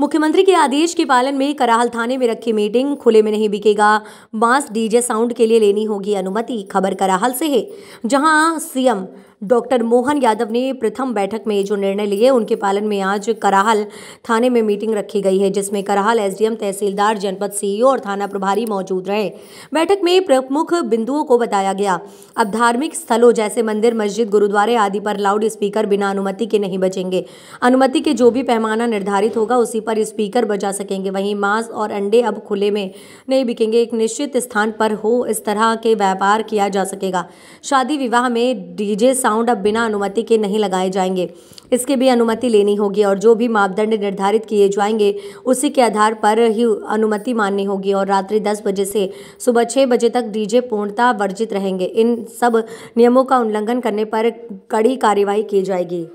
मुख्यमंत्री के आदेश के पालन में कराहल थाने में रखी मीटिंग खुले में नहीं बिकेगा बांस डीजे साउंड के लिए लेनी होगी अनुमति खबर कराहल से है जहां सीएम डॉक्टर मोहन यादव ने प्रथम बैठक में जो निर्णय लिए उनके पालन में आज कराहल थाने में मीटिंग रखी गई है जिसमें कराहल एसडीएम तहसीलदार जनपद सीईओ और थाना प्रभारी मौजूद रहे बैठक में प्रमुख बिंदुओं को बताया गया अब धार्मिक स्थलों जैसे मंदिर मस्जिद गुरुद्वारे आदि पर लाउड स्पीकर बिना अनुमति के नहीं बचेंगे अनुमति के जो भी पैमाना निर्धारित होगा उसी पर स्पीकर बजा सकेंगे वहीं मांस और अंडे अब खुले में नहीं बिकेंगे एक निश्चित स्थान पर हो इस तरह के व्यापार किया जा सकेगा शादी विवाह में डीजे साउंड अब बिना अनुमति के नहीं लगाए जाएंगे इसकी भी अनुमति लेनी होगी और जो भी मापदंड निर्धारित किए जाएंगे उसी के आधार पर ही अनुमति माननी होगी और रात्रि दस बजे से सुबह छः बजे तक डीजे पूर्णता वर्जित रहेंगे इन सब नियमों का उल्लंघन करने पर कड़ी कार्यवाही की जाएगी